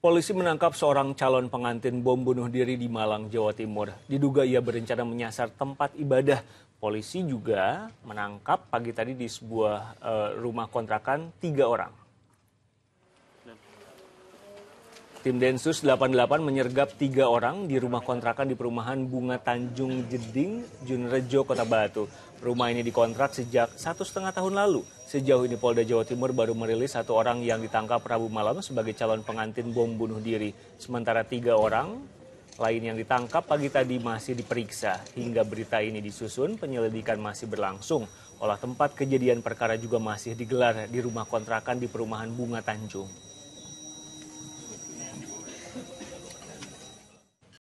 Polisi menangkap seorang calon pengantin bom bunuh diri di Malang, Jawa Timur. Diduga ia berencana menyasar tempat ibadah. Polisi juga menangkap pagi tadi di sebuah uh, rumah kontrakan tiga orang. Tim Densus 88 menyergap tiga orang di rumah kontrakan di perumahan Bunga Tanjung Jeding, Junrejo, Kota Batu. Rumah ini dikontrak sejak satu setengah tahun lalu. Sejauh ini Polda Jawa Timur baru merilis satu orang yang ditangkap Rabu malam sebagai calon pengantin bom bunuh diri. Sementara tiga orang lain yang ditangkap pagi tadi masih diperiksa. Hingga berita ini disusun, penyelidikan masih berlangsung. Olah tempat kejadian perkara juga masih digelar di rumah kontrakan di perumahan Bunga Tanjung.